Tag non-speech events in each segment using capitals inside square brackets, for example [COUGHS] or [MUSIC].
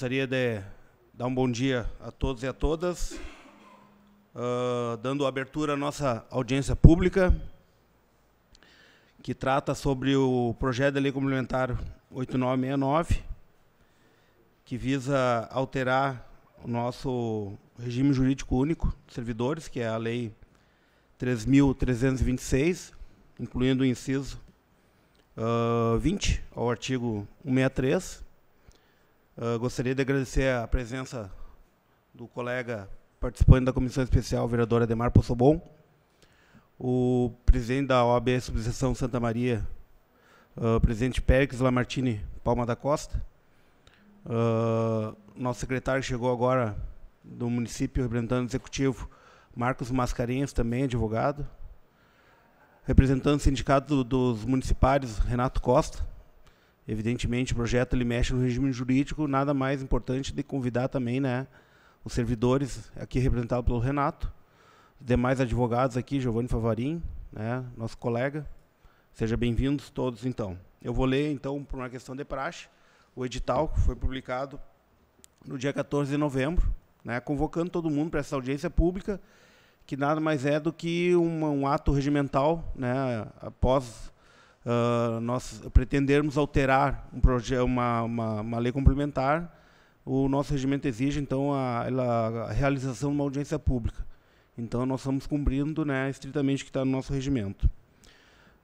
Gostaria de dar um bom dia a todos e a todas, uh, dando abertura à nossa audiência pública, que trata sobre o projeto de lei complementar 8969, que visa alterar o nosso regime jurídico único de servidores, que é a Lei 3.326, incluindo o inciso uh, ah, 20 ao artigo 163 ah, gostaria de agradecer a presença do colega participante da comissão especial, vereador Ademar Possobon, o presidente da OAB Subseção Santa Maria, uh, presidente Pérez Lamartine Palma da Costa, uh, nosso secretário chegou agora do município, representante executivo, Marcos Mascarenhas, também advogado, representante do sindicato dos municipários, Renato Costa, Evidentemente, o projeto ele mexe no regime jurídico, nada mais importante de convidar também né, os servidores, aqui representado pelo Renato, demais advogados aqui, Giovanni Favarin, né, nosso colega. Sejam bem-vindos todos, então. Eu vou ler, então, por uma questão de praxe, o edital que foi publicado no dia 14 de novembro, né, convocando todo mundo para essa audiência pública, que nada mais é do que um ato regimental, né, após uh, nós pretendermos alterar um uma, uma, uma, lei complementar, o nosso regimento exige, então, a, a realização de uma audiência pública. Então, nós estamos cumprindo né, estritamente o que está no nosso regimento.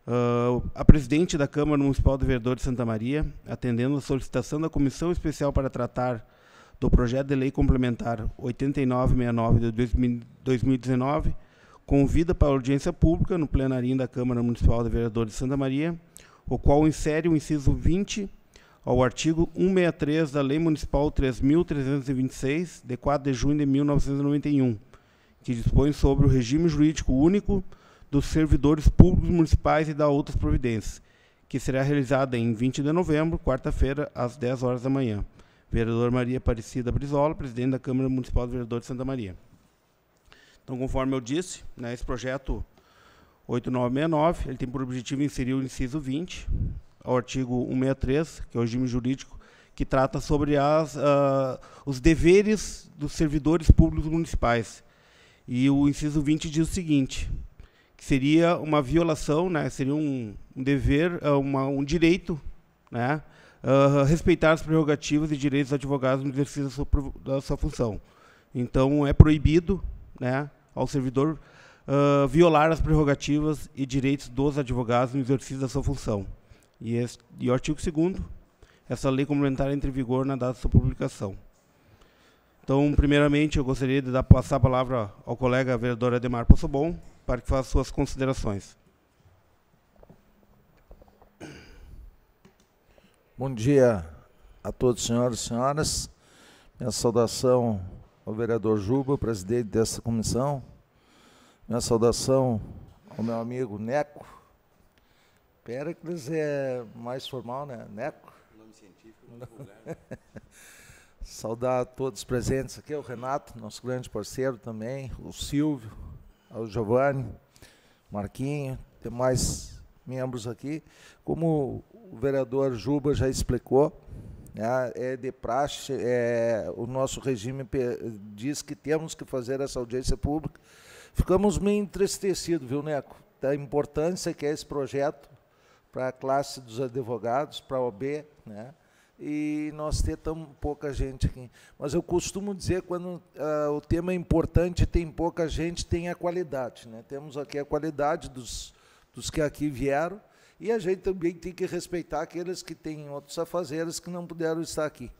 Uh, a presidente da Câmara Municipal do Vereador de Santa Maria, atendendo a solicitação da Comissão Especial para tratar do projeto de lei complementar 8969 de 2019, convida para audiência pública no plenarinho da Câmara Municipal de Vereadores de Santa Maria, o qual insere o inciso 20 ao artigo 163 da Lei Municipal 3.326, de 4 de junho de 1991, que dispõe sobre o regime jurídico único dos servidores públicos municipais e da outras providências, que será realizada em 20 de novembro, quarta-feira, às 10 horas da manhã. Vereador Maria Aparecida Brizola, presidente da Câmara Municipal do Vereador de Santa Maria. Então, conforme eu disse, né, esse projeto 8969, ele tem por objetivo inserir o inciso 20 ao artigo 163, que é o regime jurídico, que trata sobre as, uh, os deveres dos servidores públicos municipais. E o inciso 20 diz o seguinte, que seria uma violação, né, seria um, um dever, ah, uma, um direito, né, uh, respeitar as prerrogativas e direitos dos advogados no exercício da sua, da sua função. Então, é proibido né, ao servidor uh, violar as prerrogativas e direitos dos advogados no exercício da sua função. E, este, e o artigo 2 essa lei complementar entra em vigor na data de sua publicação. Então, primeiramente, eu gostaria de dar, passar a palavra ao colega vereador Ademar Possobon para que faça suas considerações. Bom dia a todos, senhores e senhoras. Minha saudação ao vereador Juba, presidente dessa comissão. Minha saudação ao meu amigo Neco. Péricles é mais formal, né? Neco. Nome científico, nome vulgar. [LAUGHS] Saudar a todos presentes aqui, o Renato, nosso grande parceiro também, o Silvio, o Giovanni, Marquinho, demais membros aqui. Como o vereador Juba já explicou, né? É de praxe, é, o nosso regime diz que temos que fazer essa audiência pública. Ficamos meio entristecidos, viu, Neco? Da importância que é esse projeto para a classe dos advogados, para a OB, né? e nós ter tão pouca gente aqui. Mas eu costumo dizer quando uh, o tema é importante, tem pouca gente, tem a qualidade. Né? Temos aqui a qualidade dos, dos que aqui vieram, e a gente também tem que respeitar aqueles que têm outros afazeres que não puderam estar aqui.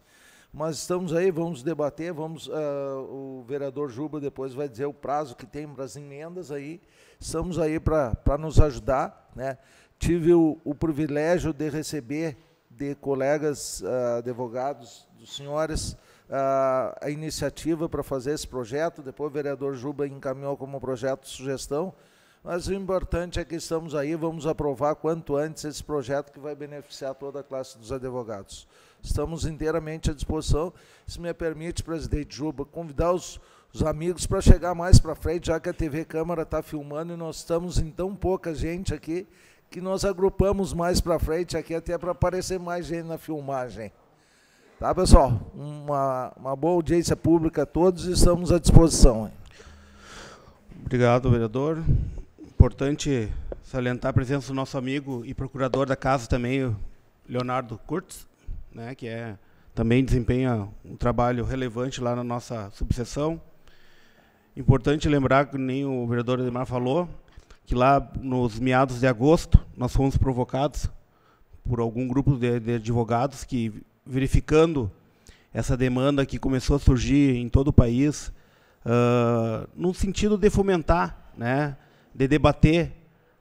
Mas estamos aí, vamos debater, vamos. Uh, o vereador Juba depois vai dizer o prazo que tem para as emendas aí. Estamos aí para nos ajudar. Né? Tive o, o, privilégio de receber de colegas uh, advogados dos senhores uh, a iniciativa para fazer esse projeto. Depois o vereador Juba encaminhou como projeto de sugestão. Mas o importante é que estamos aí, vamos aprovar quanto antes esse projeto que vai beneficiar toda a classe dos advogados. Estamos inteiramente à disposição. Se me permite, presidente Juba, convidar os, os amigos para chegar mais para frente, já que a TV Câmara está filmando e nós estamos em tão pouca gente aqui que nós agrupamos mais para frente aqui até para aparecer mais gente na filmagem. Tá, pessoal? Uma, uma boa audiência pública a todos e estamos à disposição. Obrigado, vereador importante salientar a presença do nosso amigo e procurador da casa também, o Leonardo Kurtz, né, que é também desempenha um trabalho relevante lá na nossa subseção. Importante lembrar, que nem o vereador Edmar falou, que lá nos meados de agosto nós fomos provocados por algum grupo de, de advogados que, verificando essa demanda que começou a surgir em todo o país, uh, no sentido de fomentar né, de debater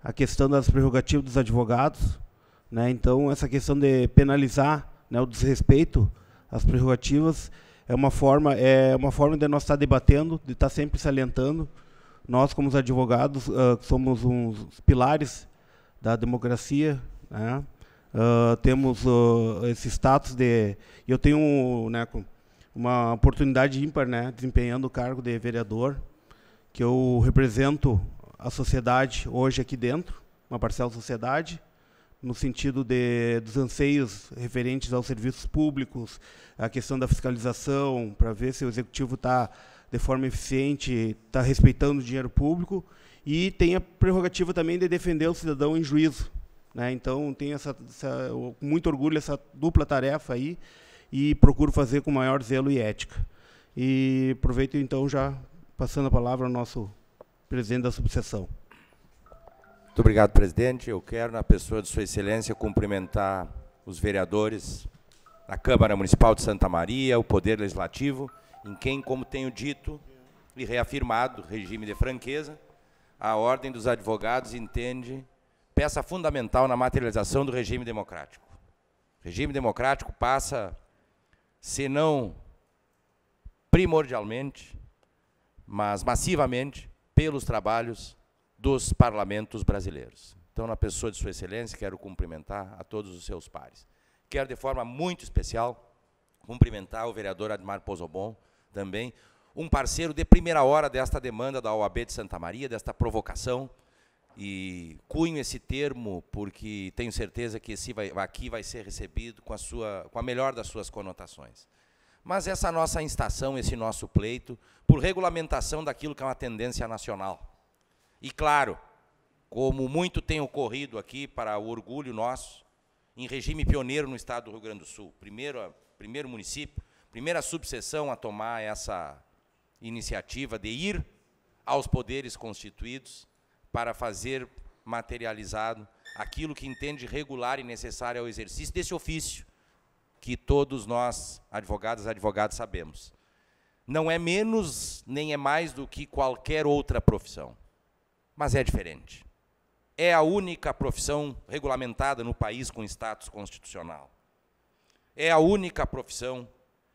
a questão das prerrogativas dos advogados. Né? Então, essa questão de penalizar né, o desrespeito às prerrogativas é uma forma é uma forma de nós estar debatendo, de estar sempre salientando. Nós, como os advogados, uh, somos uns pilares da democracia. Né? Uh, temos uh, esse status de... Eu tenho né, uma oportunidade ímpar, né, desempenhando o cargo de vereador, que eu represento a sociedade hoje aqui dentro, uma parcela da sociedade, no sentido de, dos anseios referentes aos serviços públicos, a questão da fiscalização, para ver se o executivo está de forma eficiente, está respeitando o dinheiro público, e tem a prerrogativa também de defender o cidadão em juízo. Né? Então, tenho essa, essa, muito orgulho essa dupla tarefa aí, e procuro fazer com maior zelo e ética. E aproveito, então, já passando a palavra ao nosso presidente da subseção. Muito obrigado, presidente. Eu quero, na pessoa de Sua Excelência, cumprimentar os vereadores da Câmara Municipal de Santa Maria, o Poder Legislativo, em quem, como tenho dito e reafirmado, regime de franqueza, a Ordem dos Advogados entende peça fundamental na materialização do regime democrático. O regime democrático passa, se não primordialmente, mas massivamente, pelos trabalhos dos parlamentos brasileiros. Então, na pessoa de Sua Excelência, quero cumprimentar a todos os seus pares. Quero, de forma muito especial, cumprimentar o vereador Admar Pozobon, também, um parceiro de primeira hora desta demanda da OAB de Santa Maria, desta provocação, e cunho esse termo porque tenho certeza que esse vai, aqui vai ser recebido com a, sua, com a melhor das suas conotações mas essa nossa instação, esse nosso pleito, por regulamentação daquilo que é uma tendência nacional. E claro, como muito tem ocorrido aqui para o orgulho nosso, em regime pioneiro no estado do Rio Grande do Sul, primeiro, primeiro município, primeira subseção a tomar essa iniciativa de ir aos poderes constituídos para fazer materializado aquilo que entende regular e necessário ao exercício desse ofício, que todos nós, advogados e advogadas, sabemos. Não é menos nem é mais do que qualquer outra profissão, mas é diferente. É a única profissão regulamentada no país com status constitucional. É a única profissão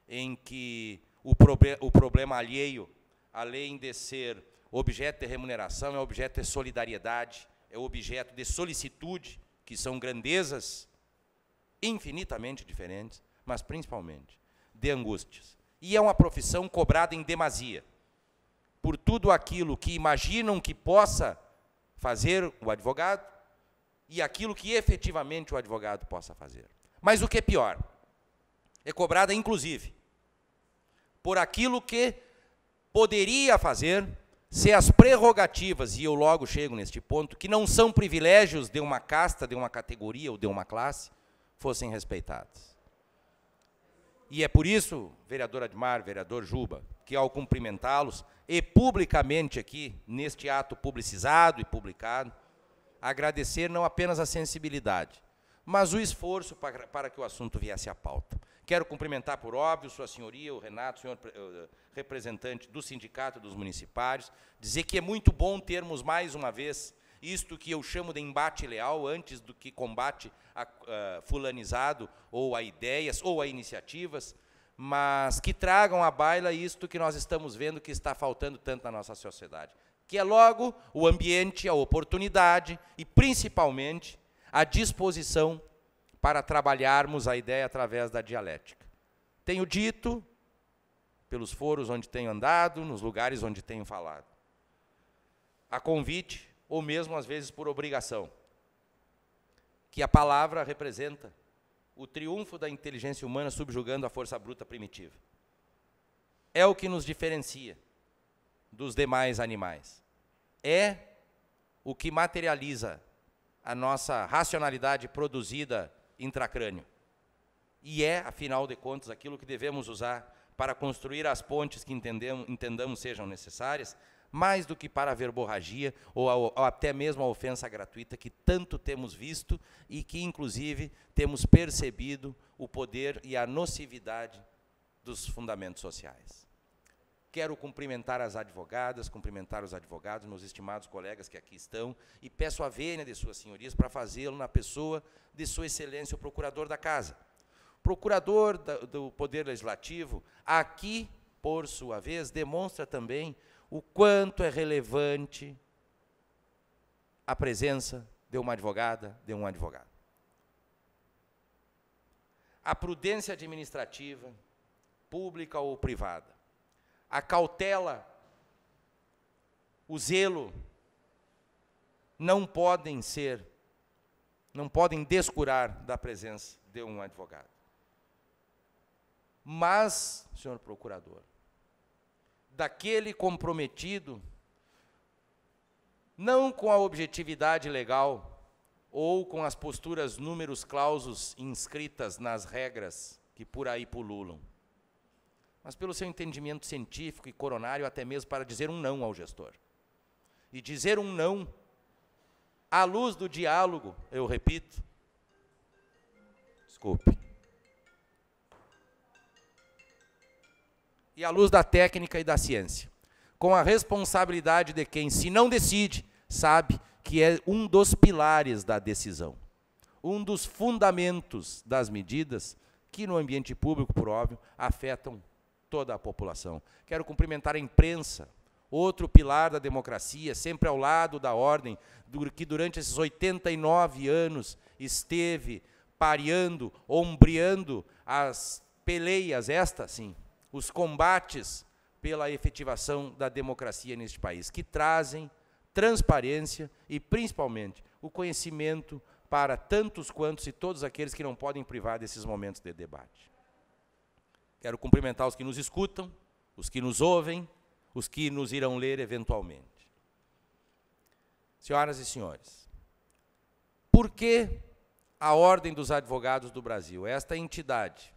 em que o, proble o problema alheio, além de ser objeto de remuneração, é objeto de solidariedade, é objeto de solicitude, que são grandezas infinitamente diferentes, mas principalmente de angústias. E é uma profissão cobrada em demasia por tudo aquilo que imaginam que possa fazer o advogado e aquilo que efetivamente o advogado possa fazer. Mas o que é pior, é cobrada inclusive por aquilo que poderia fazer se as prerrogativas, e eu logo chego neste ponto, que não são privilégios de uma casta, de uma categoria ou de uma classe, fossem respeitadas. E é por isso, vereadora Admar, vereador Juba, que ao cumprimentá-los e publicamente aqui, neste ato publicizado e publicado, agradecer não apenas a sensibilidade, mas o esforço para, para que o assunto viesse à pauta. Quero cumprimentar, por óbvio, Sua Senhoria, o Renato, senhor eh, representante do Sindicato dos Municipários, dizer que é muito bom termos mais uma vez isto que eu chamo de embate leal, antes do que combate a, a, eh, fulanizado, ou a ideias, ou a iniciativas, mas que tragam à baila isto que nós estamos vendo que está faltando tanto na nossa sociedade, que é logo o ambiente, a oportunidade e, principalmente, a disposição para trabalharmos a ideia através da dialética. Tenho dito, pelos foros onde tenho andado, nos lugares onde tenho falado, a convite ou mesmo às vezes por obrigação. Que a palavra representa o triunfo da inteligência humana subjugando a força bruta primitiva. É o que nos diferencia dos demais animais. É o que materializa a nossa racionalidade produzida intracrânio. E é, afinal de contas, aquilo que devemos usar para construir as pontes que entendemos, entendamos sejam necessárias, mais do que para a verborragia ou, a, ou até mesmo a ofensa gratuita que tanto temos visto e que, inclusive, temos percebido o poder e a nocividade dos fundamentos sociais. Quero cumprimentar as advogadas, cumprimentar os advogados, meus estimados colegas que aqui estão, e peço a vênia de suas senhorias para fazê-lo na pessoa de sua excelência, o procurador da casa. Procurador da, do Poder Legislativo, aqui, por sua vez, demonstra também o quanto é relevante a presença de uma advogada, de um advogado. A prudência administrativa, pública ou privada. A cautela, o zelo, não podem ser, não podem descurar da presença de um advogado. Mas, senhor procurador, daquele comprometido, não com a objetividade legal ou com as posturas números clausos inscritas nas regras que por aí pululam, mas pelo seu entendimento científico e coronário, até mesmo para dizer um não ao gestor. E dizer um não, à luz do diálogo, eu repito, desculpe e à luz da técnica e da ciência. Com a responsabilidade de quem, se não decide, sabe que é um dos pilares da decisão, um dos fundamentos das medidas que, no ambiente público, por óbvio, afetam toda a população. Quero cumprimentar a imprensa, outro pilar da democracia, sempre ao lado da ordem, que durante esses 89 anos esteve pareando, ombreando as peleias, esta sim, os combates pela efetivação da democracia neste país, que trazem transparência e, principalmente, o conhecimento para tantos quantos e todos aqueles que não podem privar desses momentos de debate. Quero cumprimentar os que nos escutam, os que nos ouvem, os que nos irão ler eventualmente. Senhoras e senhores, por que a Ordem dos Advogados do Brasil, esta entidade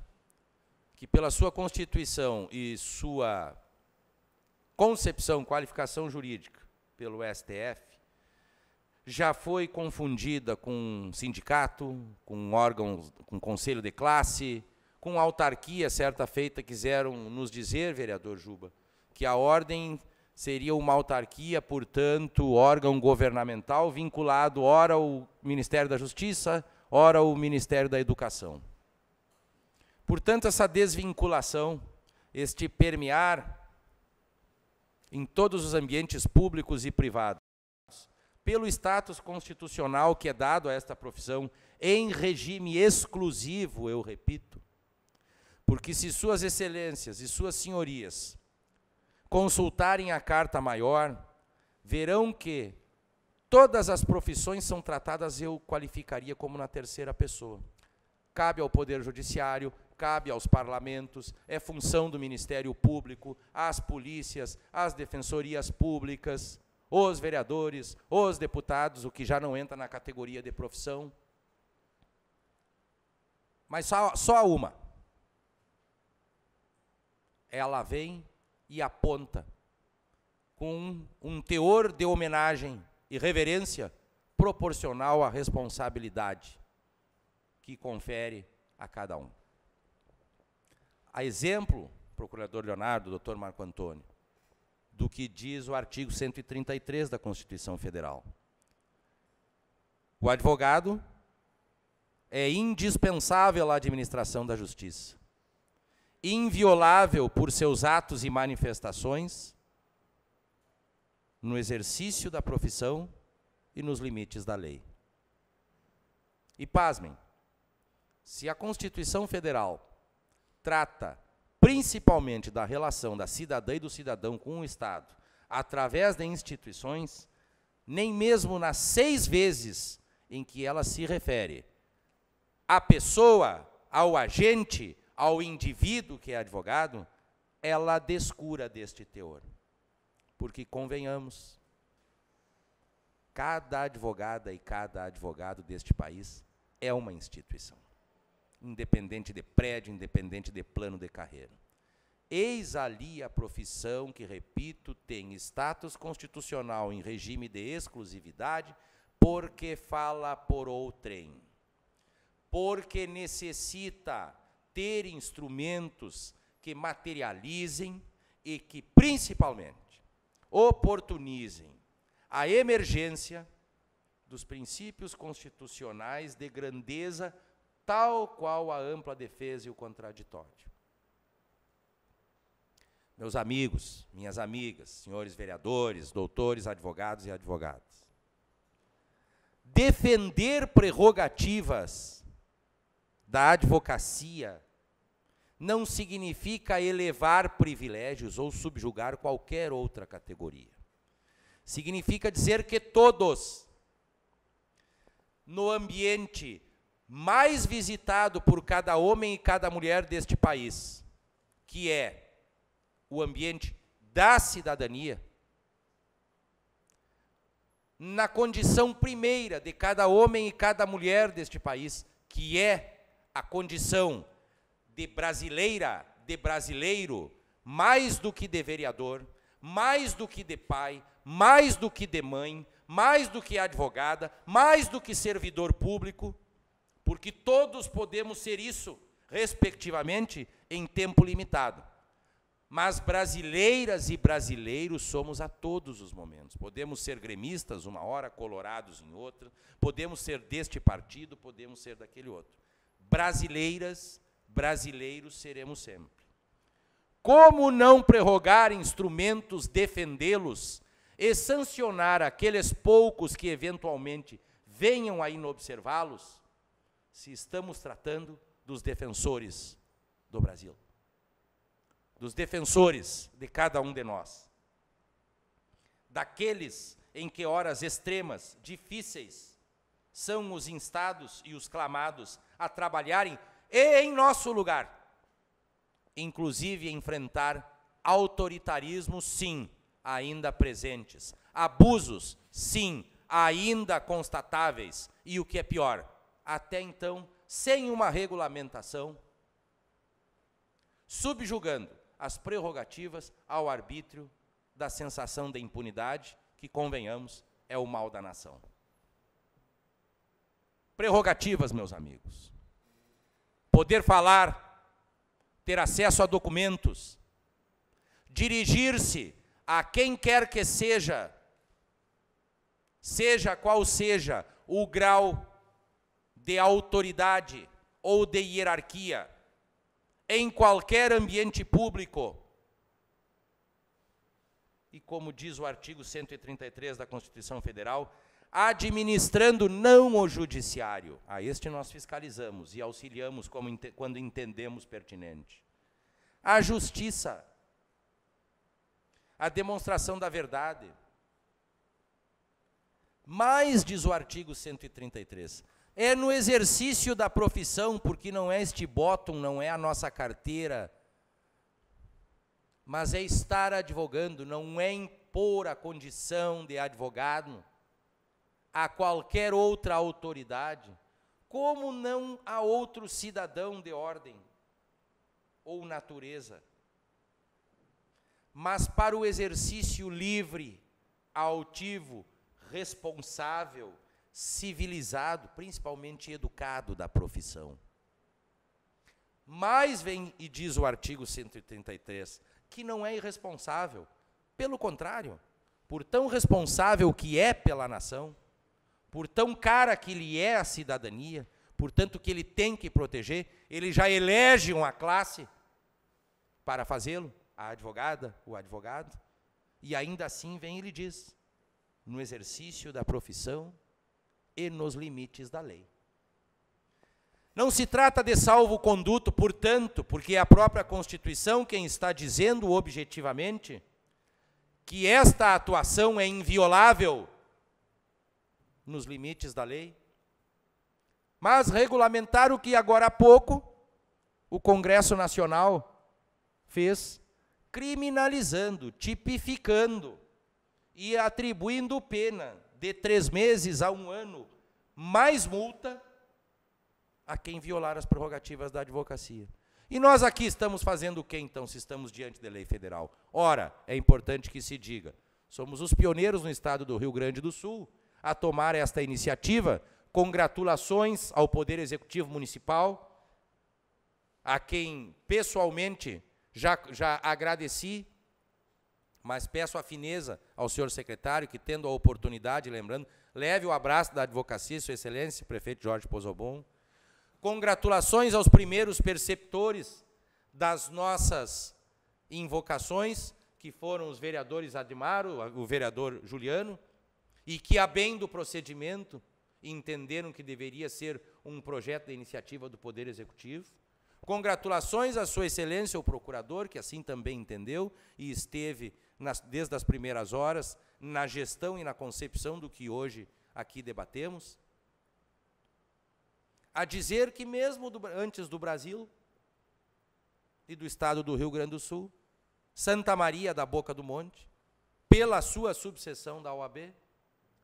que, pela sua constituição e sua concepção, qualificação jurídica pelo STF, já foi confundida com sindicato, com órgãos, com conselho de classe, com autarquia, certa feita, quiseram nos dizer, vereador Juba, que a ordem seria uma autarquia, portanto, órgão governamental vinculado ora ao Ministério da Justiça, ora ao Ministério da Educação. Portanto, essa desvinculação, este permear em todos os ambientes públicos e privados, pelo status constitucional que é dado a esta profissão, em regime exclusivo, eu repito, porque se Suas Excelências e Suas Senhorias consultarem a Carta Maior, verão que todas as profissões são tratadas, eu qualificaria como na terceira pessoa. Cabe ao Poder Judiciário, cabe aos parlamentos, é função do Ministério Público, às polícias, às defensorias públicas, os vereadores, os deputados, o que já não entra na categoria de profissão. Mas só, só uma. Ela vem e aponta com um teor de homenagem e reverência proporcional à responsabilidade que confere a cada um. A exemplo, procurador Leonardo, doutor Marco Antônio, do que diz o artigo 133 da Constituição Federal. O advogado é indispensável à administração da justiça, inviolável por seus atos e manifestações no exercício da profissão e nos limites da lei. E pasmem, se a Constituição Federal trata principalmente da relação da cidadã e do cidadão com o Estado, através de instituições, nem mesmo nas seis vezes em que ela se refere à pessoa, ao agente, ao indivíduo que é advogado, ela descura deste teor. Porque, convenhamos, cada advogada e cada advogado deste país é uma instituição independente de prédio, independente de plano de carreira. Eis ali a profissão que, repito, tem status constitucional em regime de exclusividade, porque fala por outrem, porque necessita ter instrumentos que materializem e que, principalmente, oportunizem a emergência dos princípios constitucionais de grandeza tal qual a ampla defesa e o contraditório. Meus amigos, minhas amigas, senhores vereadores, doutores, advogados e advogadas, defender prerrogativas da advocacia não significa elevar privilégios ou subjugar qualquer outra categoria. Significa dizer que todos, no ambiente mais visitado por cada homem e cada mulher deste país, que é o ambiente da cidadania, na condição primeira de cada homem e cada mulher deste país, que é a condição de brasileira, de brasileiro, mais do que de vereador, mais do que de pai, mais do que de mãe, mais do que advogada, mais do que servidor público, porque todos podemos ser isso, respectivamente, em tempo limitado. Mas brasileiras e brasileiros somos a todos os momentos. Podemos ser gremistas uma hora, colorados em outra, podemos ser deste partido, podemos ser daquele outro. Brasileiras, brasileiros seremos sempre. Como não prerrogar instrumentos, defendê-los e sancionar aqueles poucos que eventualmente venham a inobservá-los? se estamos tratando dos defensores do Brasil, dos defensores de cada um de nós, daqueles em que horas extremas, difíceis, são os instados e os clamados a trabalharem e em nosso lugar, inclusive enfrentar autoritarismos, sim, ainda presentes, abusos, sim, ainda constatáveis, e o que é pior, até então sem uma regulamentação, subjugando as prerrogativas ao arbítrio da sensação de impunidade, que, convenhamos, é o mal da nação. Prerrogativas, meus amigos. Poder falar, ter acesso a documentos, dirigir-se a quem quer que seja, seja qual seja o grau de autoridade ou de hierarquia em qualquer ambiente público. E como diz o artigo 133 da Constituição Federal, administrando não o judiciário. A este nós fiscalizamos e auxiliamos quando entendemos pertinente. A justiça, a demonstração da verdade. Mais diz o artigo 133, é no exercício da profissão, porque não é este bottom, não é a nossa carteira, mas é estar advogando, não é impor a condição de advogado a qualquer outra autoridade, como não a outro cidadão de ordem ou natureza, mas para o exercício livre, altivo, responsável civilizado, principalmente educado da profissão. Mas vem e diz o artigo 133 que não é irresponsável, pelo contrário, por tão responsável que é pela nação, por tão cara que lhe é a cidadania, portanto que ele tem que proteger, ele já elege uma classe para fazê-lo, a advogada, o advogado, e ainda assim vem e lhe diz: no exercício da profissão, e nos limites da lei. Não se trata de salvo-conduto, portanto, porque é a própria Constituição quem está dizendo objetivamente que esta atuação é inviolável nos limites da lei, mas regulamentar o que agora há pouco o Congresso Nacional fez, criminalizando, tipificando e atribuindo pena de três meses a um ano, mais multa a quem violar as prerrogativas da advocacia. E nós aqui estamos fazendo o que então, se estamos diante da lei federal? Ora, é importante que se diga, somos os pioneiros no estado do Rio Grande do Sul a tomar esta iniciativa. Congratulações ao Poder Executivo Municipal, a quem pessoalmente já, já agradeci mas peço a fineza ao senhor secretário que, tendo a oportunidade, lembrando, leve o abraço da advocacia, Sua Excelência, prefeito Jorge Pozobon. Congratulações aos primeiros perceptores das nossas invocações, que foram os vereadores Admaro, o vereador Juliano, e que, a bem do procedimento, entenderam que deveria ser um projeto de iniciativa do Poder Executivo. Congratulações à Sua Excelência, o procurador, que assim também entendeu e esteve nas, desde as primeiras horas, na gestão e na concepção do que hoje aqui debatemos. A dizer que, mesmo do, antes do Brasil e do estado do Rio Grande do Sul, Santa Maria da Boca do Monte, pela sua subseção da OAB,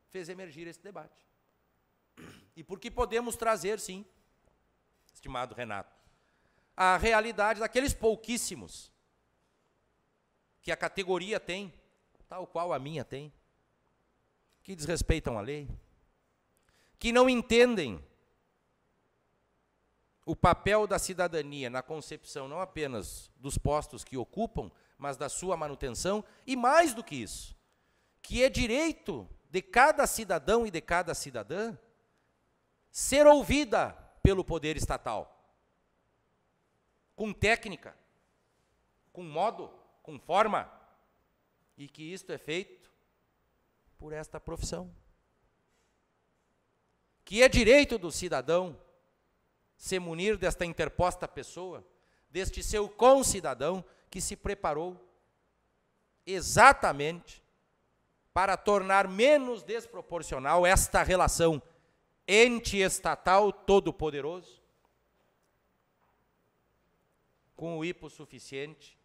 fez emergir esse debate. E porque podemos trazer, sim, estimado Renato, a realidade daqueles pouquíssimos que a categoria tem, tal qual a minha tem, que desrespeitam a lei, que não entendem o papel da cidadania na concepção não apenas dos postos que ocupam, mas da sua manutenção, e mais do que isso, que é direito de cada cidadão e de cada cidadã ser ouvida pelo poder estatal, com técnica, com modo, com forma, e que isto é feito por esta profissão. Que é direito do cidadão se munir desta interposta pessoa, deste seu concidadão que se preparou exatamente para tornar menos desproporcional esta relação ente estatal todo-poderoso com o hipo suficiente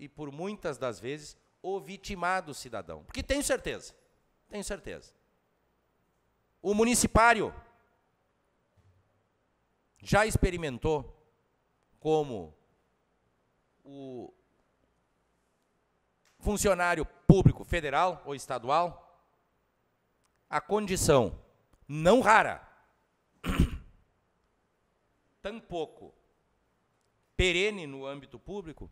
e por muitas das vezes o vitimado cidadão. Porque tenho certeza, tenho certeza. O municipário já experimentou como o funcionário público federal ou estadual a condição não rara, [CLEARS THROAT] tampouco perene no âmbito público,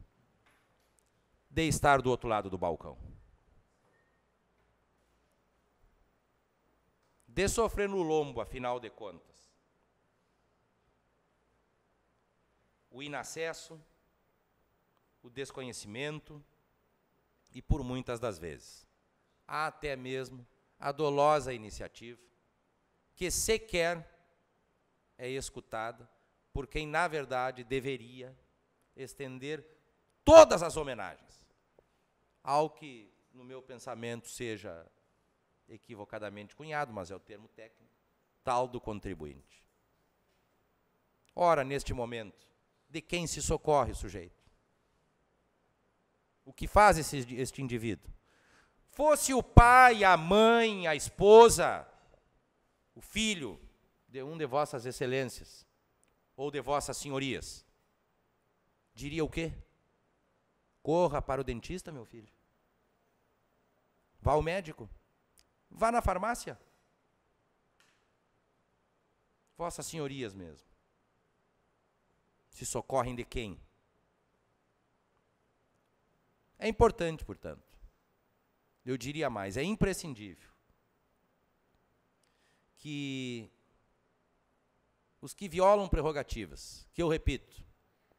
de estar do outro lado do balcão. De sofrer no lombo, afinal de contas. O inacesso, o desconhecimento e, por muitas das vezes, até mesmo a dolosa iniciativa, que sequer é escutada por quem, na verdade, deveria estender todas as homenagens ao que, no meu pensamento, seja equivocadamente cunhado, mas é o termo técnico, tal do contribuinte. Ora, neste momento, de quem se socorre o sujeito? O que faz esse, este indivíduo? Fosse o pai, a mãe, a esposa, o filho de um de vossas excelências ou de vossas senhorias, diria o quê? Corra para o dentista, meu filho. Vá ao médico. Vá na farmácia. Vossas senhorias mesmo. Se socorrem de quem? É importante, portanto. Eu diria mais, é imprescindível que os que violam prerrogativas, que eu repito,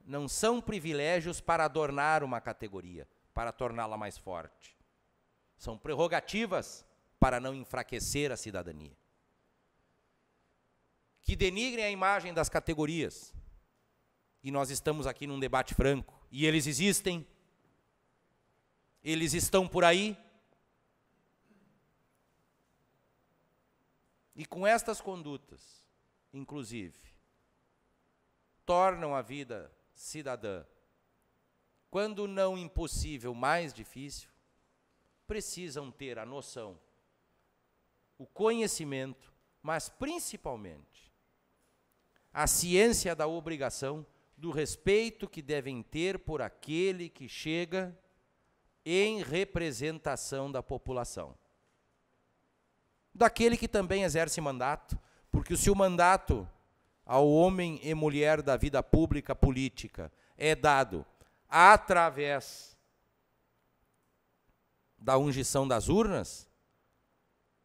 não são privilégios para adornar uma categoria, para torná-la mais forte. São prerrogativas para não enfraquecer a cidadania. Que denigrem a imagem das categorias. E nós estamos aqui num debate franco. E eles existem. Eles estão por aí. E com estas condutas, inclusive, tornam a vida cidadã. Quando não impossível, mais difícil, precisam ter a noção, o conhecimento, mas principalmente a ciência da obrigação, do respeito que devem ter por aquele que chega em representação da população. Daquele que também exerce mandato, porque se o mandato ao homem e mulher da vida pública política é dado através da ungição das urnas,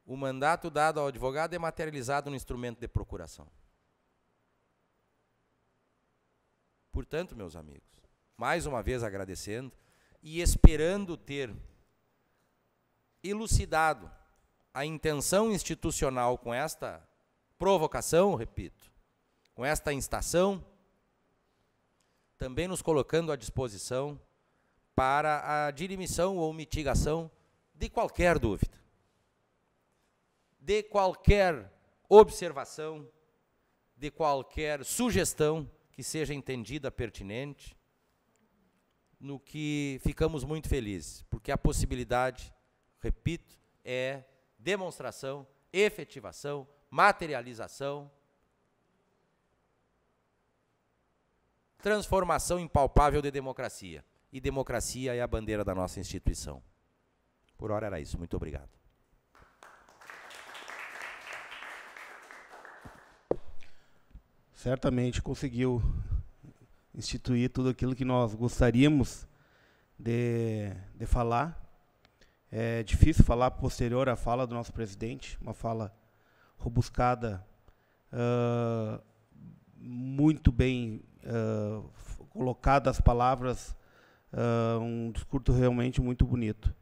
o mandato dado ao advogado é materializado no instrumento de procuração. Portanto, meus amigos, mais uma vez agradecendo e esperando ter elucidado a intenção institucional com esta provocação, repito, com esta instação, também nos colocando à disposição para a dirimição ou mitigação de qualquer dúvida, de qualquer observação, de qualquer sugestão que seja entendida pertinente, no que ficamos muito felizes, porque a possibilidade, repito, é demonstração, efetivação, materialização transformação impalpável de democracia. E democracia é a bandeira da nossa instituição. Por hora era isso. Muito obrigado. Certamente conseguiu instituir tudo aquilo que nós gostaríamos de, de falar. É difícil falar posterior à fala do nosso presidente, uma fala robuscada, uh, muito bem uh, colocado as palavras, uh, um discurso realmente muito bonito.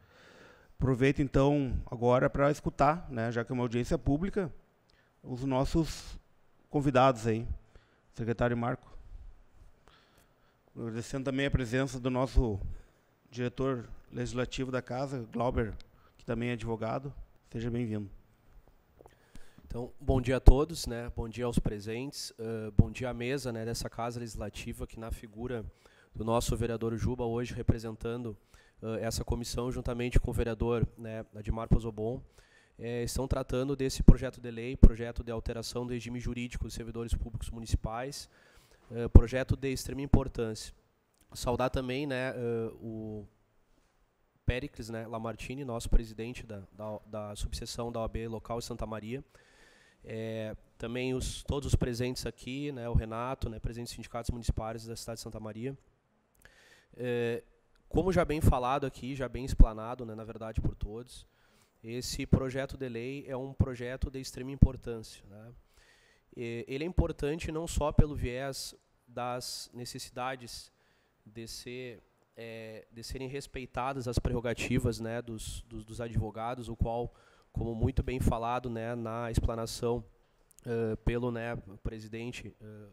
Aproveito então agora para escutar, né, já que é uma audiência pública, os nossos convidados aí. Secretário Marco. Agradecendo também a presença do nosso diretor legislativo da casa, Glauber, que também é advogado. Seja bem-vindo. Então, bom dia a todos, né? Bom dia aos presentes, uh, bom dia à mesa, né, dessa casa legislativa que na figura do nosso vereador Juba hoje representando uh, essa comissão juntamente com o vereador, né, Admar Pozobon, eh, estão tratando desse projeto de lei, projeto de alteração do regime jurídico dos servidores públicos municipais, uh, projeto de extrema importância. Saudar também, né, o Pericles né, Lamartine, nosso presidente da, da, da subseção da OAB local Santa Maria, é, também os, todos os presentes aqui, né, o Renato, né, presidente dos sindicatos municipais da cidade de Santa Maria. É, como já bem falado aqui, já bem explanado, né, na verdade, por todos, esse projeto de lei é um projeto de extrema importância. Né? E, é, ele é importante não só pelo viés das necessidades de, ser, é, de serem respeitadas as prerrogativas né, dos, dos, dos advogados, o qual como muito bem falado né, na explanação uh, pelo né, presidente, uh,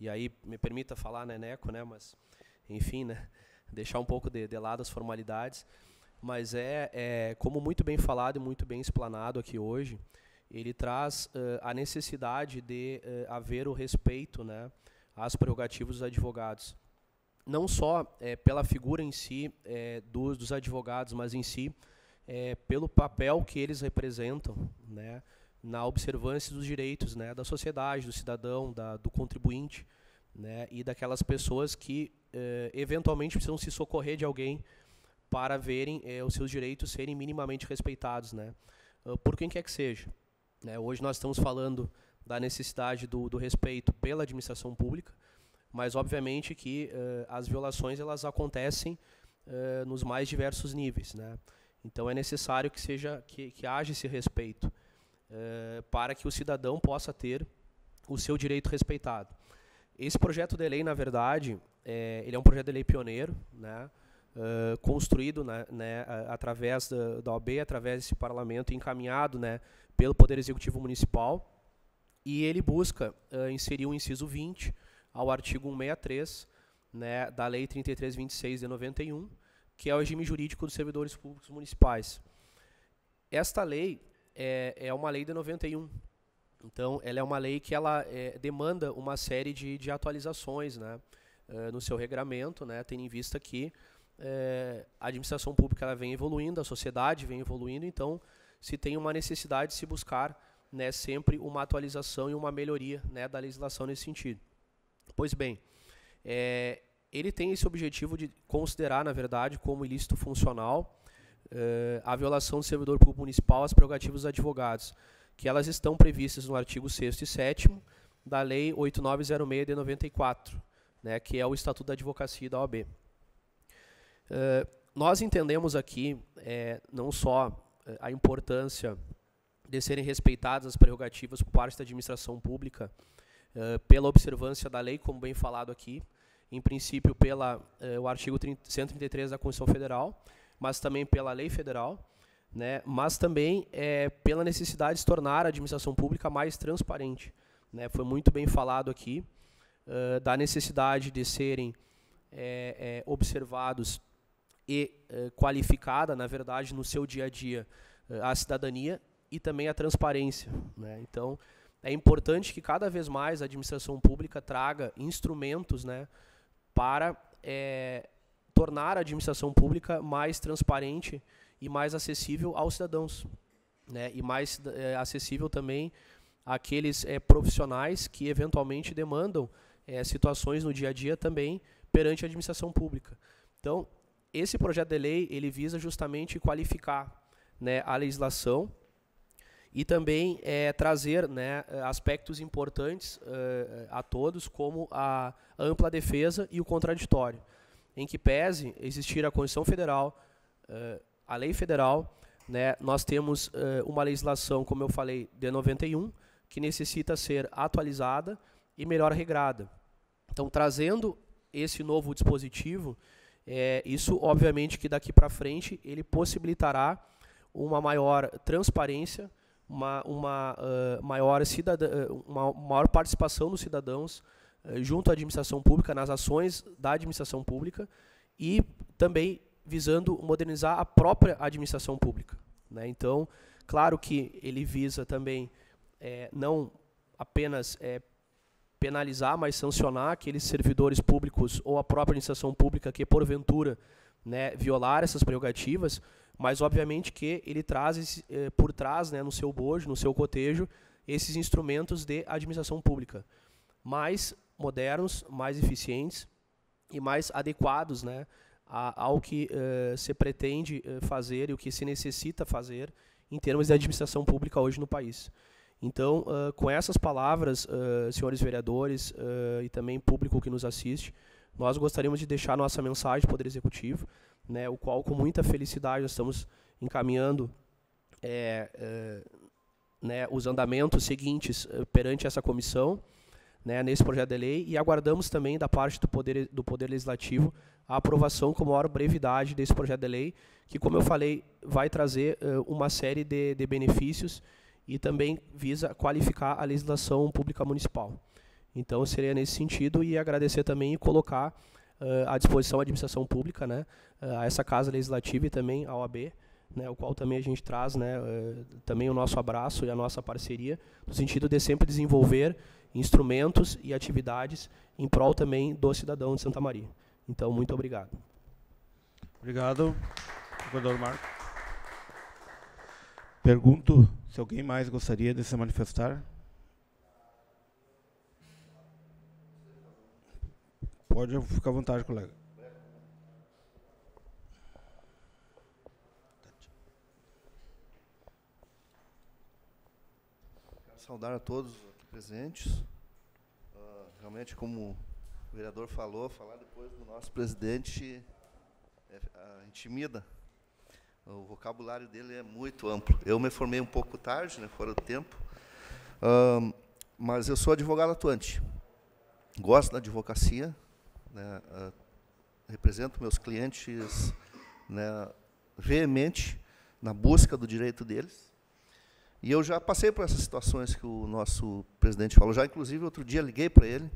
e aí me permita falar, né, Neco, né, mas enfim, né, [LAUGHS] deixar um pouco de, de lado as formalidades, mas é, é como muito bem falado e muito bem explanado aqui hoje, ele traz uh, a necessidade de haver o respeito né, às prerrogativas dos advogados. Não só é, pela figura em si é, dos, dos advogados, mas em si é, pelo papel que eles representam né, na observância dos direitos né, da sociedade, do cidadão, da, do contribuinte né, e daquelas pessoas que é, eventualmente precisam se socorrer de alguém para verem é, os seus direitos serem minimamente respeitados, né, ah, por quem quer que seja. Né, hoje nós estamos falando da necessidade do, do respeito pela administração pública, mas obviamente que eh, as violações elas acontecem eh, nos mais diversos níveis, né? Então é necessário que seja que, que haja esse respeito eh, para que o cidadão possa ter o seu direito respeitado. Esse projeto de lei, na verdade, é, ele é um projeto de lei pioneiro, né, eh, construído né, né, através da, da OAB, através desse parlamento, encaminhado né, pelo Poder Executivo Municipal, e ele busca inserir o um inciso 20 ao artigo 163 né, da Lei 3326 de 91, que é o regime jurídico dos servidores públicos municipais. Esta lei é, é uma lei de 91. Então, ela é uma lei que ela é, demanda uma série de, de atualizações né, eh, no seu regramento, né, tendo em vista que eh, a administração pública ela vem evoluindo, a sociedade vem evoluindo, então se tem uma necessidade de se buscar né, sempre uma atualização e uma melhoria né, da legislação nesse sentido. Pois bem, é, ele tem esse objetivo de considerar, na verdade, como ilícito funcional eh, a violação do servidor público municipal às prerrogativas dos advogados, que elas estão previstas no artigo 6 e 7 da Lei 8906 de 94, né, que é o Estatuto da Advocacia da OAB. Eh, nós entendemos aqui eh, não só a importância de serem respeitadas as prerrogativas por parte da administração pública pela observância da lei, como bem falado aqui, em princípio, pelo eh, o artigo 30, 133 da Constituição Federal, mas também pela lei federal, né, mas também eh, pela necessidade de se tornar a administração pública mais transparente. Né, foi muito bem falado aqui eh, da necessidade de serem eh, eh, observados e qualificada, na verdade, no seu dia a dia, a cidadania e também a transparência. Né? Então, é importante que cada vez mais a administração pública traga instrumentos, né, para é, tornar a administração pública mais transparente e mais acessível aos cidadãos, né? E mais é, acessível também àqueles é, profissionais que eventualmente demandam é, situações no dia a dia também perante a administração pública. Então, esse projeto de lei ele visa justamente qualificar né, a legislação e também é, trazer né, aspectos importantes uh, a todos, como a ampla defesa e o contraditório, em que pese existir a Constituição Federal, uh, a Lei Federal, né, nós temos uh, uma legislação, como eu falei, de 91, que necessita ser atualizada e melhor regrada. Então, trazendo esse novo dispositivo, é, isso, obviamente, que daqui para frente ele possibilitará uma maior transparência uma, uma uh, maior, uma maior participação dos cidadãos uh, junto à administração pública, nas ações da administração pública e também visando modernizar a própria administração pública. Né? Então, claro que ele visa também é, não apenas é, penalizar, mas sancionar aqueles servidores públicos ou a própria administração pública que, porventura, né, violar essas prerrogativas, mas, obviamente, que ele traz eh, por trás, né, no seu bojo, no seu cotejo, esses instrumentos de administração pública. Mais modernos, mais eficientes e mais adequados né, a, ao que eh, se pretende eh, fazer e o que se necessita fazer em termos de administração pública hoje no país. Então, uh, com essas palavras, uh, senhores vereadores uh, e também público que nos assiste, nós gostaríamos de deixar nossa mensagem para o Poder Executivo né, o qual com muita felicidade nós estamos encaminhando é, é, né, os andamentos seguintes eh, perante essa comissão, né, nesse projeto de lei, e aguardamos também da parte do Poder, do poder Legislativo a aprovação com maior brevidade desse projeto de lei, que, como eu falei, vai trazer uh, uma série de, de, benefícios e também visa qualificar a legislação pública municipal. Então, seria nesse sentido e agradecer também e colocar uh, à disposição da administração pública, né, uh, a essa casa legislativa e também à OAB, né, o qual também a gente traz né, uh, também o nosso abraço e a nossa parceria, no sentido de sempre desenvolver instrumentos e atividades em prol também do cidadão de Santa Maria. Então, muito obrigado. Obrigado, governador Marco. Pergunto se alguém mais gostaria de se manifestar. Pode ficar à vontade, colega. Quero saudar a todos aqui presentes. Uh, realmente, como o vereador falou, falar depois do nosso presidente é, é ah, intimida. O vocabulário dele é muito amplo. Eu me formei um pouco tarde, né, fora do tempo, uh, mas eu sou advogado atuante. Gosto da advocacia, né, uh, represento meus clientes né, veemente na busca do direito deles. E eu já passei por essas situações que o nosso presidente falou. Já, inclusive, outro dia liguei para ele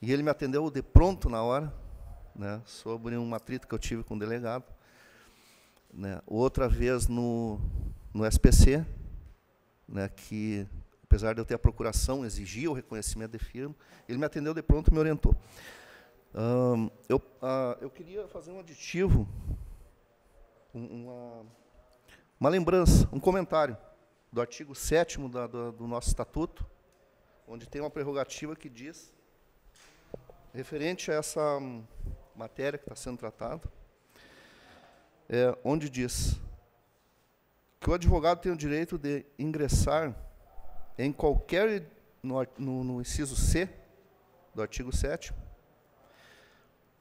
e ele me atendeu de pronto na hora, né, sobre uma atrito que eu tive com o um delegado. Né, outra vez no, no SPC, né, que apesar de eu ter a procuração, exigia o reconhecimento de firma, ele me atendeu de pronto e me orientou eu, ah, eu queria fazer um aditivo, uma, uma lembrança, um comentário do artigo 7 do, do nosso estatuto, onde tem uma prerrogativa que diz, referente a essa matéria que está sendo tratada, é, onde diz que o advogado tem o direito de ingressar em qualquer, no, no, no inciso C do artigo 7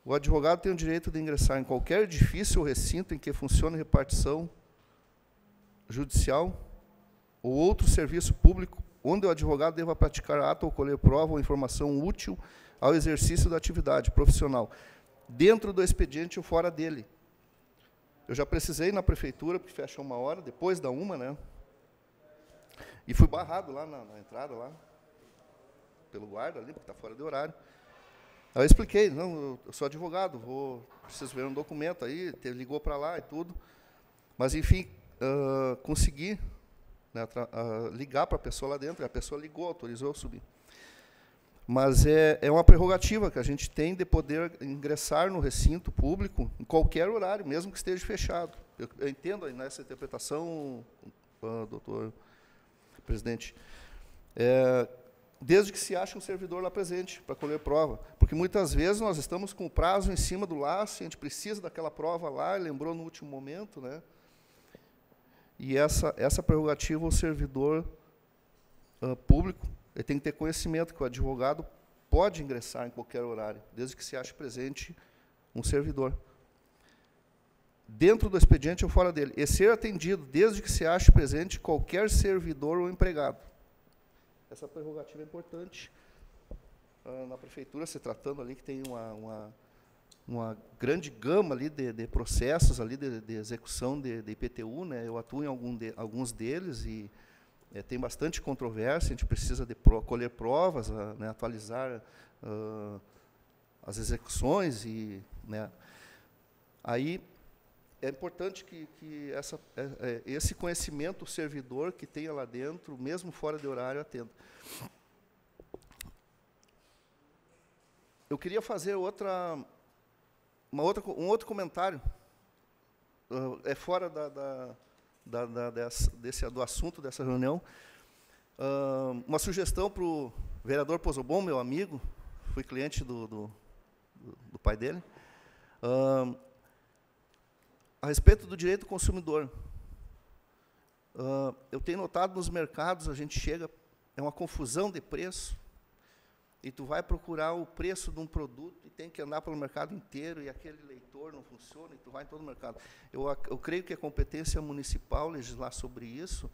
o advogado tem o direito de ingressar em qualquer edifício ou recinto em que funcione repartição judicial ou outro serviço público onde o advogado deva praticar ato ou colher prova ou informação útil ao exercício da atividade profissional, dentro do expediente ou fora dele. Eu já precisei na prefeitura, porque fecha uma hora, depois da uma, né? E fui barrado lá na, na entrada, lá, pelo guarda ali, porque está fora de horário. Aí eu expliquei, não, eu sou advogado, vou, preciso ver um documento aí, ligou para lá e tudo. Mas, enfim, uh, consegui né, uh, ligar para a pessoa lá dentro, e a pessoa ligou, autorizou subir. Mas é, é uma prerrogativa que a gente tem de poder ingressar no recinto público em qualquer horário, mesmo que esteja fechado. Eu, eu entendo aí nessa né, interpretação, uh, doutor presidente, é, desde que se ache um servidor lá presente para colher prova. Porque muitas vezes nós estamos com o prazo em cima do laço, e a gente precisa daquela prova lá, lembrou no último momento, né? E essa, essa prerrogativa o servidor uh, público ele tem que ter conhecimento que o advogado pode ingressar em qualquer horário, desde que se ache presente um servidor. Dentro do expediente ou fora dele. E ser atendido, desde que se ache presente qualquer servidor ou empregado essa prerrogativa é importante ah, na prefeitura, se tratando ali que tem uma, uma, uma grande gama ali de, de processos ali de, de execução de, de, IPTU, né? Eu atuo em algum de, alguns deles e é, tem bastante controvérsia. A gente precisa de pro, colher provas, ah, né, atualizar ah, as execuções e, né? Aí é importante que, que essa, é, é esse conhecimento o servidor que tenha lá dentro, mesmo fora de horário, atenda. Eu queria fazer outra, uma outra, um outro comentário. Uh, é fora da, da, da, da desse, do assunto dessa reunião. Uh, uma sugestão para o vereador Pozobon, meu amigo, fui cliente do, do, do pai dele. Uh, a respeito do direito do consumidor, uh, eu tenho notado nos mercados, a gente chega, é uma confusão de preço, e tu vai procurar o preço de um produto e tem que andar pelo mercado inteiro, e aquele leitor não funciona, e tu vai em todo o mercado. Eu, eu creio que é competência municipal legislar sobre isso,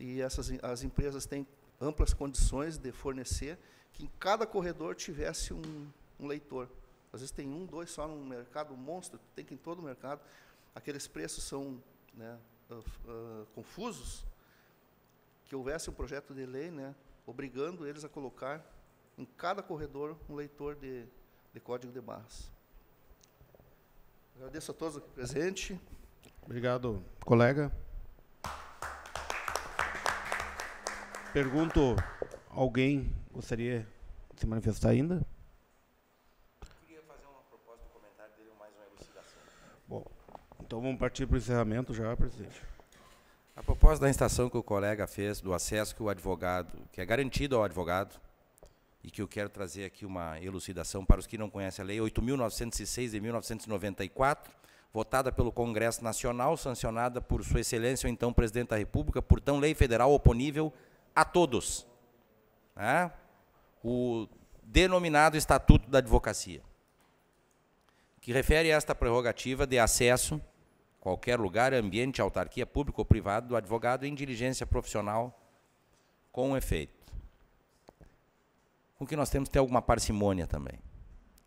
e essas, as empresas têm amplas condições de fornecer que em cada corredor tivesse um, um leitor. Às vezes tem um, dois só no mercado um monstro, tem que ir em todo o mercado aqueles preços são né, uh, uh, confusos, que houvesse um projeto de lei né, obrigando eles a colocar em cada corredor um leitor de, de código de barras. Agradeço a todos aqui presentes. Obrigado, colega. Pergunto, alguém gostaria de se manifestar ainda? Então vamos partir para o encerramento já, presidente. A proposta da instação que o colega fez, do acesso que o advogado, que é garantido ao advogado, e que eu quero trazer aqui uma elucidação para os que não conhecem a Lei 8.906 de 1994, votada pelo Congresso Nacional, sancionada por Sua Excelência, o então Presidente da República, tão lei federal oponível a todos. Né? O denominado Estatuto da Advocacia, que refere a esta prerrogativa de acesso qualquer lugar, ambiente, autarquia, público ou privado, do advogado em diligência profissional com efeito. Com que nós temos que ter alguma parcimônia também.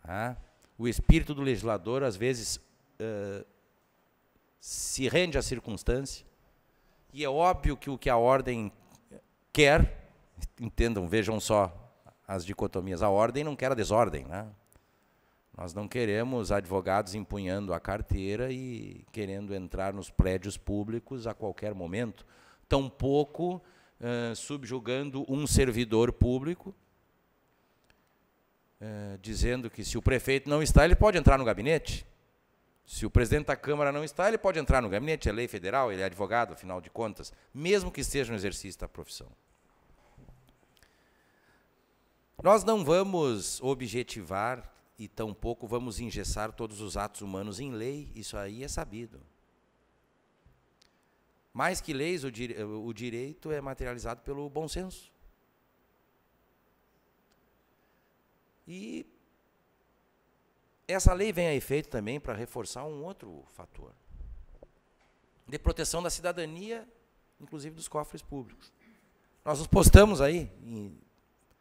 Tá? O espírito do legislador, às vezes, uh, se rende à circunstância, e é óbvio que o que a ordem quer, entendam, vejam só as dicotomias, a ordem não quer a desordem, né? Nós não queremos advogados empunhando a carteira e querendo entrar nos prédios públicos a qualquer momento, tampouco eh, subjugando um servidor público, dizendo que se o prefeito não está, ele pode entrar no gabinete. Se o presidente da Câmara não está, ele pode entrar no gabinete, é lei federal, ele é advogado, afinal de contas, mesmo que esteja no exercício da profissão. Nós não vamos objetivar e tampouco vamos engessar todos os atos humanos em lei, isso aí é sabido. Mais que leis, o, dire o direito é materializado pelo bom senso. E essa lei vem a efeito também para reforçar um outro fator de proteção da cidadania, inclusive dos cofres públicos. Nós nos postamos aí em,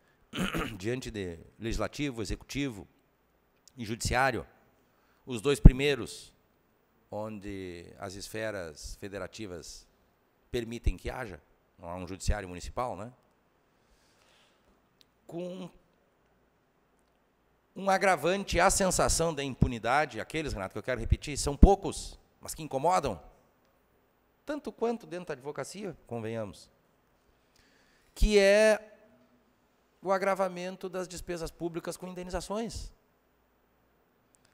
[COUGHS] diante de legislativo, executivo, em judiciário, os dois primeiros, onde as esferas federativas permitem que haja, não há um judiciário municipal, né? Com um agravante à sensação da impunidade, aqueles, Renato, que eu quero repetir, são poucos, mas que incomodam, tanto quanto dentro da advocacia, convenhamos, que é o agravamento das despesas públicas com indenizações.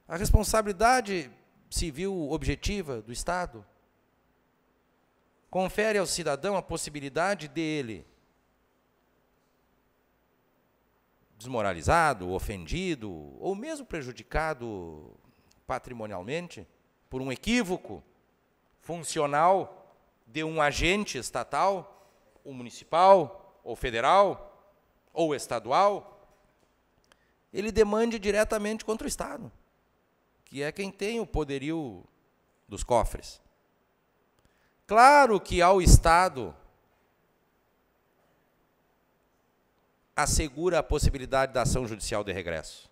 A responsabilidade civil objetiva do Estado confere ao cidadão a possibilidade dele, desmoralizado, ofendido ou mesmo prejudicado patrimonialmente por um equívoco funcional de um agente estatal, ou municipal, ou federal, ou estadual, ele demande diretamente contra o Estado que é quem tem o poderio dos cofres. Claro que ao Estado assegura a possibilidade da ação judicial de regresso.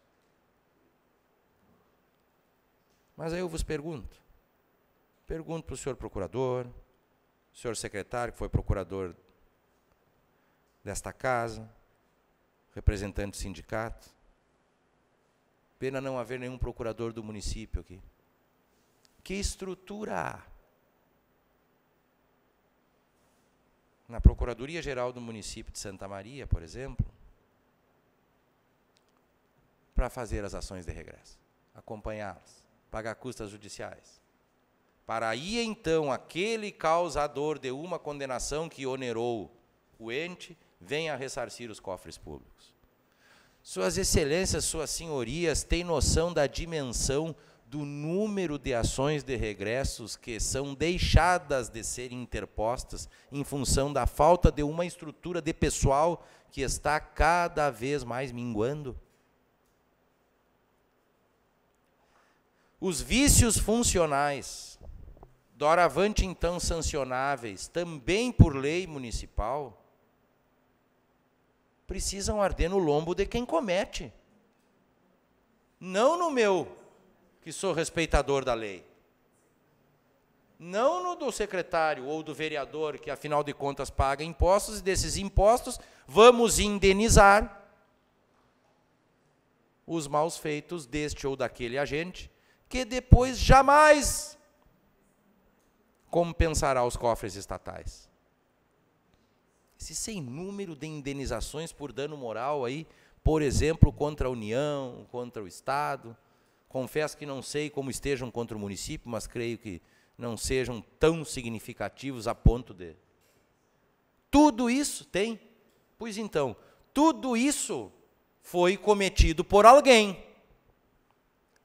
Mas aí eu vos pergunto, pergunto para o senhor procurador, senhor secretário, que foi procurador desta casa, representante do sindicato, Pena não haver nenhum procurador do município aqui. Que estrutura há? Na Procuradoria Geral do município de Santa Maria, por exemplo, para fazer as ações de regresso, acompanhá-las, pagar custas judiciais. Para aí então aquele causador de uma condenação que onerou o ente venha ressarcir os cofres públicos. Suas excelências, suas senhorias têm noção da dimensão do número de ações de regressos que são deixadas de serem interpostas em função da falta de uma estrutura de pessoal que está cada vez mais minguando? Os vícios funcionais, doravante então sancionáveis, também por lei municipal, precisam arder no lombo de quem comete. Não no meu, que sou respeitador da lei. Não no do secretário ou do vereador, que afinal de contas paga impostos, e desses impostos vamos indenizar os maus feitos deste ou daquele agente, que depois jamais compensará os cofres estatais esse sem número de indenizações por dano moral aí, por exemplo, contra a União, contra o Estado. Confesso que não sei como estejam contra o município, mas creio que não sejam tão significativos a ponto de. Tudo isso tem? Pois então, tudo isso foi cometido por alguém.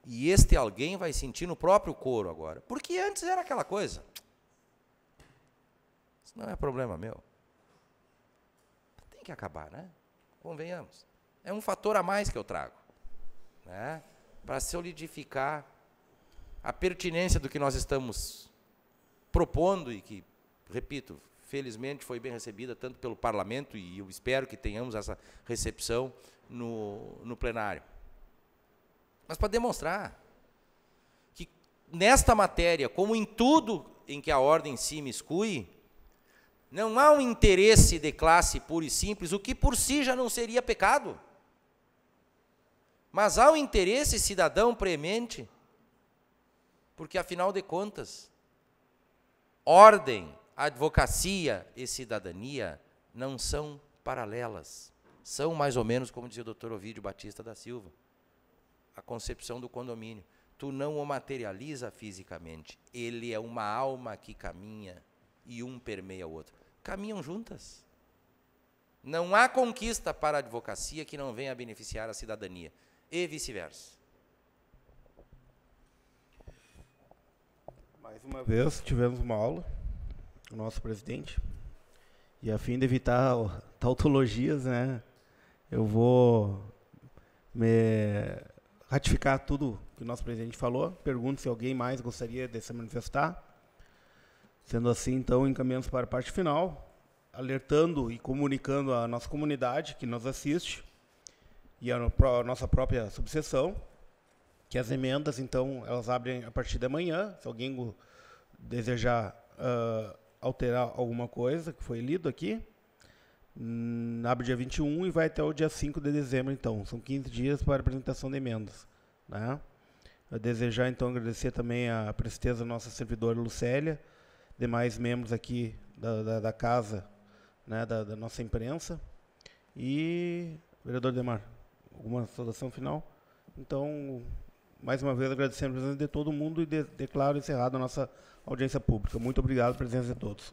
E este alguém vai sentir no próprio couro agora. Porque antes era aquela coisa. Isso não é problema meu que acabar, né? Convenhamos. É um fator a mais que eu trago, né? Para solidificar a pertinência do que nós estamos propondo e que, repito, felizmente foi bem recebida tanto pelo parlamento e eu espero que tenhamos essa recepção no, no plenário. Mas para demonstrar que nesta matéria, como em tudo em que a ordem se miscui, não há um interesse de classe puro e simples, o que por si já não seria pecado. Mas há um interesse cidadão premente, porque afinal de contas, ordem, advocacia e cidadania não são paralelas. São mais ou menos, como dizia o doutor Ovídio Batista da Silva, a concepção do condomínio. Tu não o materializa fisicamente, ele é uma alma que caminha e um permeia o outro caminham juntas. Não há conquista para a advocacia que não venha a beneficiar a cidadania, e vice-versa. Mais uma vez, tivemos uma aula, o nosso presidente, e a fim de evitar tautologias, né, eu vou me ratificar tudo que o nosso presidente falou. Pergunto se alguém mais gostaria de se manifestar. Sendo assim, então, encaminhamos para a parte final, alertando e comunicando à nossa comunidade que nos assiste e à nossa própria subseção, que as emendas, então, elas abrem a partir de amanhã Se alguém desejar uh, alterar alguma coisa que foi lido aqui, hum, abre dia 21 e vai até o dia 5 de dezembro, então. São 15 dias para apresentação de emendas. Né? Eu desejar, então, agradecer também a presteza da nossa servidora Lucélia, demais membros aqui da, da, da casa, né, da, da, nossa imprensa. E, vereador Demar, alguma saudação final? Então, mais uma vez, agradecendo a presença de todo mundo e de, declaro encerrada a nossa audiência pública. Muito obrigado pela presença de todos.